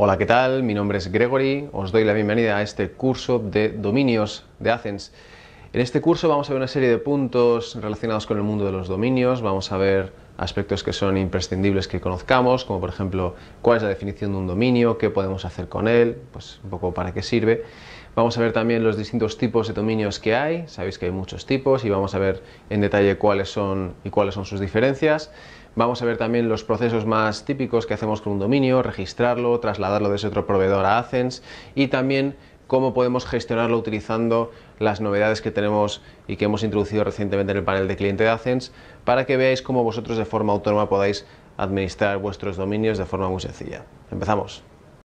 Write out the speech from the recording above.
Hola, ¿qué tal? Mi nombre es Gregory, os doy la bienvenida a este curso de dominios de Athens. En este curso vamos a ver una serie de puntos relacionados con el mundo de los dominios, vamos a ver aspectos que son imprescindibles que conozcamos, como por ejemplo cuál es la definición de un dominio, qué podemos hacer con él, pues un poco para qué sirve. Vamos a ver también los distintos tipos de dominios que hay, sabéis que hay muchos tipos y vamos a ver en detalle cuáles son y cuáles son sus diferencias. Vamos a ver también los procesos más típicos que hacemos con un dominio, registrarlo, trasladarlo desde otro proveedor a ACENS y también cómo podemos gestionarlo utilizando las novedades que tenemos y que hemos introducido recientemente en el panel de cliente de Acens para que veáis cómo vosotros de forma autónoma podáis administrar vuestros dominios de forma muy sencilla. Empezamos.